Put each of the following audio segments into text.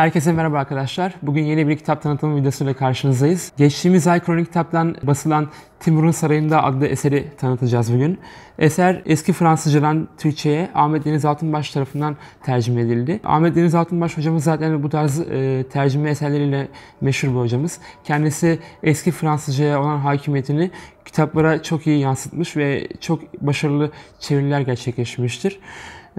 Herkese merhaba arkadaşlar. Bugün yeni bir kitap tanıtımı videosuyla karşınızdayız. Geçtiğimiz ay Kronik Kitap'tan basılan Timur'un Sarayı'nda adlı eseri tanıtacağız bugün. Eser eski Fransızcadan Türkçe'ye Ahmet Deniz Altınbaş tarafından tercüme edildi. Ahmet Deniz Altınbaş hocamız zaten bu tarz e, tercüme eserleriyle meşhur bir hocamız. Kendisi eski Fransızcaya olan hakimiyetini kitaplara çok iyi yansıtmış ve çok başarılı çeviriler gerçekleşmiştir.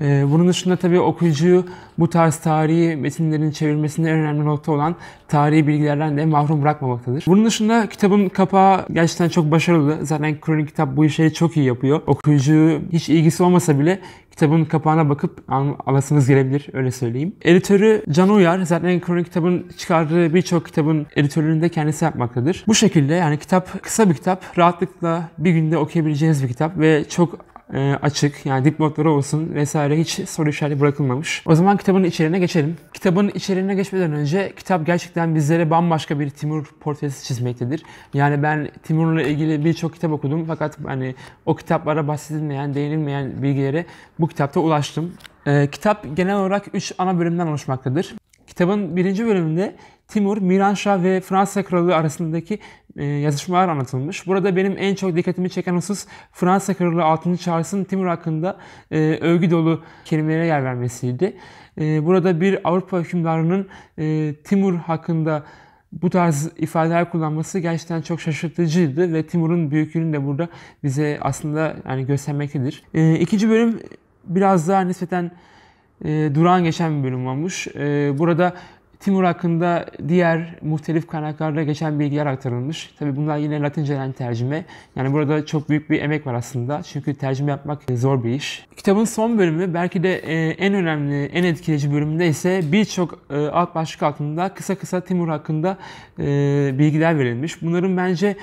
Ee, bunun dışında tabii okuyucuyu bu tarz tarihi metinlerin çevirmesinde en önemli nokta olan tarihi bilgilerden de mahrum bırakmamaktadır. Bunun dışında kitabın kapağı gerçekten çok başarılı. Zaten kronik kitap bu işleri çok iyi yapıyor. Okuyucu hiç ilgisi olmasa bile kitabın kapağına bakıp alasınız gelebilir öyle söyleyeyim. Editörü Can Uyar zaten kronik kitabın çıkardığı birçok kitabın editörlüğünü de kendisi yapmaktadır. Bu şekilde yani kitap kısa bir kitap rahatlıkla bir günde okuyabileceğiniz bir kitap ve çok e, açık. Yani dipnotları olsun vesaire hiç soru işareti bırakılmamış. O zaman kitabın içeriğine geçelim. Kitabın içeriğine geçmeden önce kitap gerçekten bizlere bambaşka bir Timur portresi çizmektedir. Yani ben Timur'la ilgili birçok kitap okudum fakat hani o kitaplara bahsedilmeyen, değinilmeyen bilgilere bu kitapta ulaştım. E, kitap genel olarak 3 ana bölümden oluşmaktadır. Kitabın birinci bölümünde Timur, Miranşah ve Fransa Kralı arasındaki e, yazışmalar anlatılmış. Burada benim en çok dikkatimi çeken husus Fransa Kralı 6. Charles'ın Timur hakkında e, övgü dolu kelimelere yer vermesiydi. E, burada bir Avrupa hükümdarının e, Timur hakkında bu tarz ifadeler kullanması gerçekten çok şaşırtıcıydı ve Timur'un büyüklüğünü de burada bize aslında yani göstermektedir. E, ikinci bölüm biraz daha nispeten e, durağan geçen bir bölüm olmuş. E, ee, burada Timur hakkında diğer muhtelif kaynaklarda geçen bilgiler aktarılmış. Tabi bunlar yine Latinceden tercüme. Yani burada çok büyük bir emek var aslında. Çünkü tercüme yapmak zor bir iş. Kitabın son bölümü belki de e, en önemli, en etkileyici bölümünde ise birçok e, alt başlık altında kısa kısa Timur hakkında e, bilgiler verilmiş. Bunların bence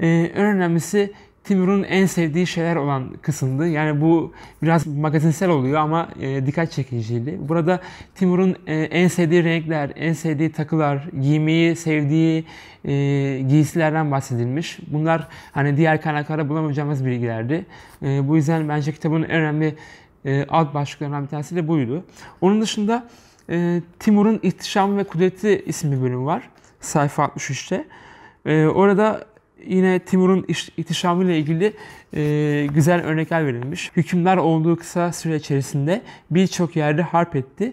en önemlisi Timur'un en sevdiği şeyler olan kısımdı. Yani bu biraz magazinsel oluyor ama e, dikkat çekiciydi. Burada Timur'un e, en sevdiği renkler, en sevdiği takılar, giymeyi sevdiği e, giysilerden bahsedilmiş. Bunlar hani diğer kaynaklarda bulamayacağımız bilgilerdi. E, bu yüzden bence kitabın en önemli e, alt başlıklarından bir tanesi de buydu. Onun dışında e, Timur'un İhtişam ve Kudreti isimli bölüm var. Sayfa 63'te. E, orada yine Timur'un itişamıyla ilgili e, güzel örnekler verilmiş. Hükümler olduğu kısa süre içerisinde birçok yerde harp etti.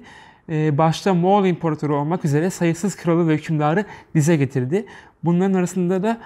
E, başta Moğol İmparatoru olmak üzere sayısız kralı ve hükümdarı dize getirdi. Bunların arasında da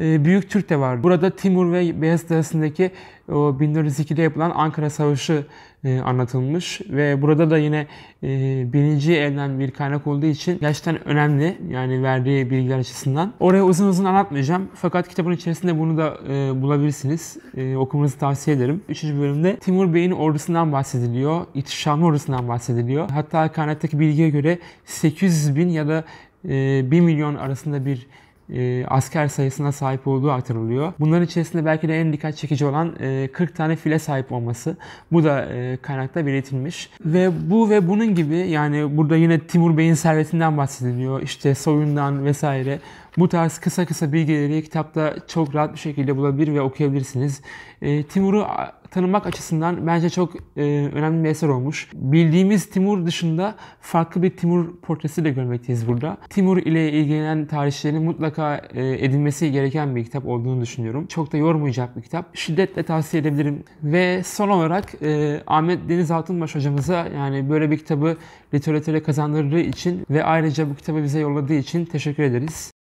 e, Büyük Türk de var. Burada Timur ve Beyazıt arasındaki o 1402'de yapılan Ankara Savaşı e, anlatılmış ve burada da yine e, birinci elden bir kaynak olduğu için gerçekten önemli yani verdiği bilgiler açısından. Oraya uzun uzun anlatmayacağım fakat kitabın içerisinde bunu da bulabilirsiniz. Okumanızı tavsiye ederim. Üçüncü bölümde Timur Bey'in ordusundan bahsediliyor. İhtişamlı ordusundan bahsediliyor. Hatta kaynaktaki bilgiye göre 800 bin ya da 1 milyon arasında bir e, asker sayısına sahip olduğu hatırlıyor. Bunların içerisinde belki de en dikkat çekici olan e, 40 tane file sahip olması. Bu da e, kaynakta belirtilmiş. Ve bu ve bunun gibi yani burada yine Timur Bey'in servetinden bahsediliyor. İşte soyundan vesaire. Bu tarz kısa kısa bilgileri kitapta çok rahat bir şekilde bulabilir ve okuyabilirsiniz. E, Timur'u tanımak açısından bence çok e, önemli bir eser olmuş. Bildiğimiz Timur dışında farklı bir Timur portresi de görmekteyiz burada. Timur ile ilgilenen tarihçilerin mutlaka e, edinmesi gereken bir kitap olduğunu düşünüyorum. Çok da yormayacak bir kitap. Şiddetle tavsiye edebilirim. Ve son olarak e, Ahmet Deniz Altınbaş hocamıza yani böyle bir kitabı literatüre kazandırdığı için ve ayrıca bu kitabı bize yolladığı için teşekkür ederiz.